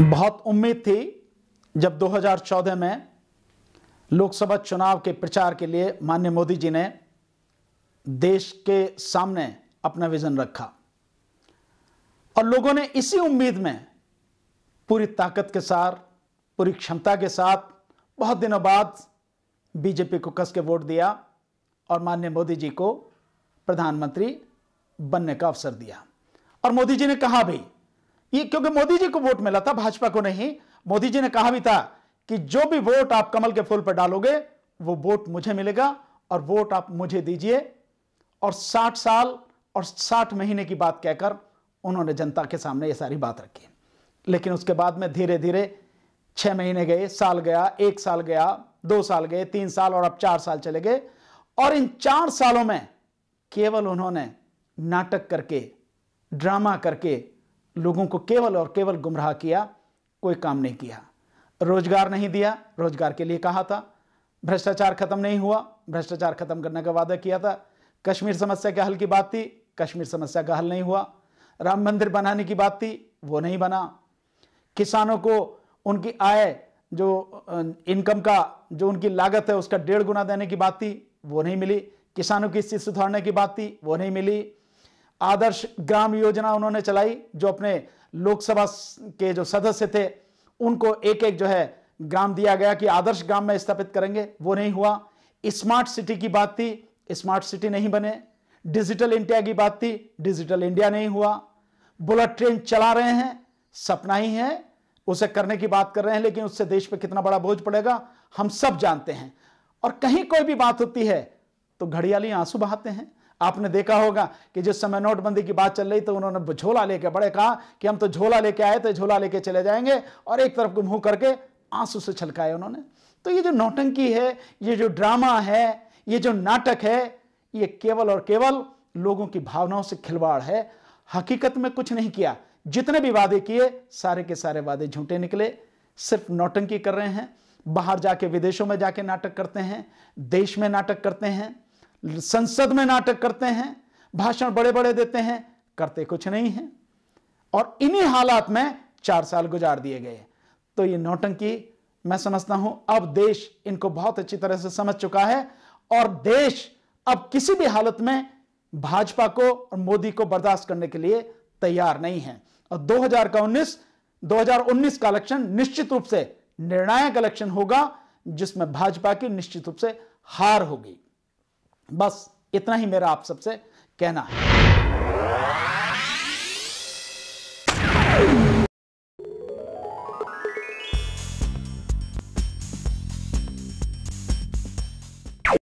बहुत उम्मीद थी जब 2014 में लोकसभा चुनाव के प्रचार के लिए माननीय मोदी जी ने देश के सामने अपना विजन रखा और लोगों ने इसी उम्मीद में पूरी ताकत के साथ पूरी क्षमता के साथ बहुत दिनों बाद बीजेपी को कस के वोट दिया और माननीय मोदी जी को प्रधानमंत्री बनने का अवसर दिया और मोदी जी ने कहा भी ये क्योंकि मोदी जी को वोट मिला था भाजपा को नहीं मोदी जी ने कहा भी था कि जो भी वोट आप कमल के फूल पर डालोगे वो वोट मुझे मिलेगा और वोट आप मुझे दीजिए और 60 साल और 60 महीने की बात कहकर उन्होंने जनता के सामने ये सारी बात रखी लेकिन उसके बाद में धीरे धीरे छह महीने गए साल गया एक साल गया दो साल गए तीन साल और अब चार साल चले गए और इन चार सालों में केवल उन्होंने नाटक करके ड्रामा करके लोगों को केवल और केवल गुमराह किया कोई काम नहीं किया रोजगार नहीं दिया रोजगार के लिए कहा था भ्रष्टाचार खत्म नहीं हुआ भ्रष्टाचार खत्म करने का वादा किया था कश्मीर समस्या के हल की बात थी कश्मीर समस्या का हल नहीं हुआ राम मंदिर बनाने की बात थी वो नहीं बना किसानों को उनकी आय जो इनकम का जो उनकी लागत है उसका डेढ़ गुना देने की बात थी वो नहीं मिली किसानों की स्थिति सुधारने की बात थी वो नहीं मिली आदर्श ग्राम योजना उन्होंने चलाई जो अपने लोकसभा के जो सदस्य थे उनको एक एक जो है ग्राम दिया गया कि आदर्श ग्राम में स्थापित करेंगे वो नहीं हुआ स्मार्ट सिटी की बात थी स्मार्ट सिटी नहीं बने डिजिटल इंडिया की बात थी डिजिटल इंडिया नहीं हुआ बुलेट ट्रेन चला रहे हैं सपना ही है उसे करने की बात कर रहे हैं लेकिन उससे देश पर कितना बड़ा बोझ पड़ेगा हम सब जानते हैं और कहीं कोई भी बात होती है तो घड़ियाली आंसू बहाते हैं आपने देखा होगा कि जिस समय नोटबंदी की बात चल रही तो उन्होंने झोला लेके बड़े कहा कि हम तो झोला लेके आए थे तो झोला लेके चले जाएंगे और एक तरफ को मुंह करके आंसू से छलकाए उन्होंने तो ये जो नौटंकी है ये जो ड्रामा है ये जो नाटक है ये केवल और केवल लोगों की भावनाओं से खिलवाड़ है हकीकत में कुछ नहीं किया जितने भी वादे किए सारे के सारे वादे झूठे निकले सिर्फ नौटंकी कर रहे हैं बाहर जाके विदेशों में जाके नाटक करते हैं देश में नाटक करते हैं संसद में नाटक करते हैं भाषण बड़े बड़े देते हैं करते कुछ नहीं है और इन्हीं हालात में चार साल गुजार दिए गए तो ये नौटंकी मैं समझता हूं अब देश इनको बहुत अच्छी तरह से समझ चुका है और देश अब किसी भी हालत में भाजपा को और मोदी को बर्दाश्त करने के लिए तैयार नहीं है और 2019 का हजार 2019 का इलेक्शन निश्चित रूप से निर्णायक इलेक्शन होगा जिसमें भाजपा की निश्चित रूप से हार होगी बस इतना ही मेरा आप सबसे कहना है